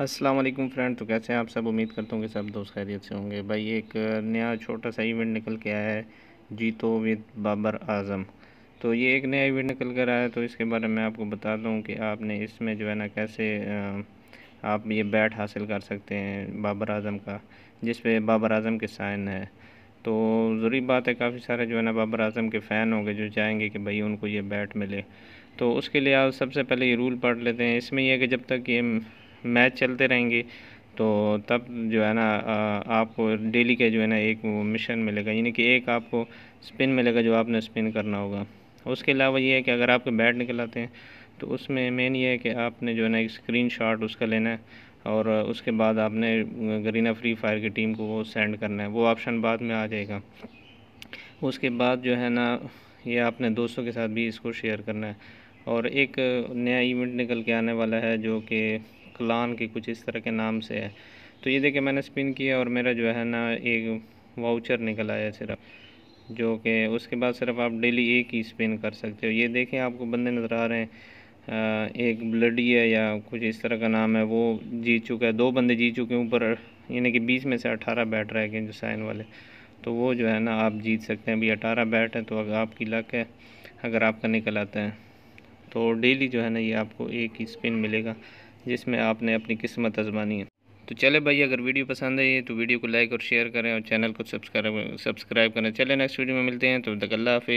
अस्सलाम वालेकुम फ्रेंड तो कैसे हैं आप सब उम्मीद करता हूँ कि सब दोस्त खैरियत से होंगे भाई एक नया छोटा सा इवेंट निकल के आया है जीतो विद बाबर आज़म तो ये एक नया इवेंट निकल कर आया है तो इसके बारे में आपको बता दूँ कि आपने इसमें जो है ना कैसे आप ये बैट हासिल कर सकते हैं बाबर आज़म का जिस पे बाबर आज़म के साइन है तो ज़रूरी बात है काफ़ी सारे जो है ना बाबर आजम के फ़ैन होंगे जो चाहेंगे कि भाई उनको ये बैट मिले तो उसके लिए आप सबसे पहले ये रूल पढ़ लेते हैं इसमें यह है कि जब तक ये मैच चलते रहेंगे तो तब जो है ना आपको डेली का जो है ना एक मिशन मिलेगा यानी कि एक आपको स्पिन मिलेगा जो आपने स्पिन करना होगा उसके अलावा ये है कि अगर आपके बैट निकल आते हैं तो उसमें मेन ये है कि आपने जो है ना एक स्क्रीन शॉट उसका लेना है और उसके बाद आपने गरीना फ्री फायर की टीम को वो सेंड करना है वो ऑप्शन बाद में आ जाएगा उसके बाद जो है ना ये आपने दोस्तों के साथ भी इसको शेयर करना है और एक नया इवेंट निकल के आने वाला है जो कि क्लान के कुछ इस तरह के नाम से है तो ये देखिए मैंने स्पिन किया और मेरा जो है ना एक वाउचर निकल आया सिर्फ जो कि उसके बाद सिर्फ आप डेली एक ही स्पिन कर सकते हो ये देखें आपको बंदे नज़र आ रहे हैं एक ब्लडी है या कुछ इस तरह का नाम है वो जीत चुका है दो बंदे जीत चुके हैं ऊपर यानी कि बीस में से अठारह बैट रह गए जो साइन वाले तो वो जो है ना आप जीत सकते हैं अभी अठारह बैट है तो अगर आपकी लक है अगर आपका निकल आता है तो डेली जो है ना ये आपको एक ही स्पिन मिलेगा जिसमें आपने अपनी किस्मत आजमानी है तो चले भाई अगर वीडियो पसंद आई है तो वीडियो को लाइक और शेयर करें और चैनल को सब्सक्राइब सब्सक्राइब करें चले नेक्स्ट वीडियो में मिलते हैं तो तक अल्लाह हाफिज़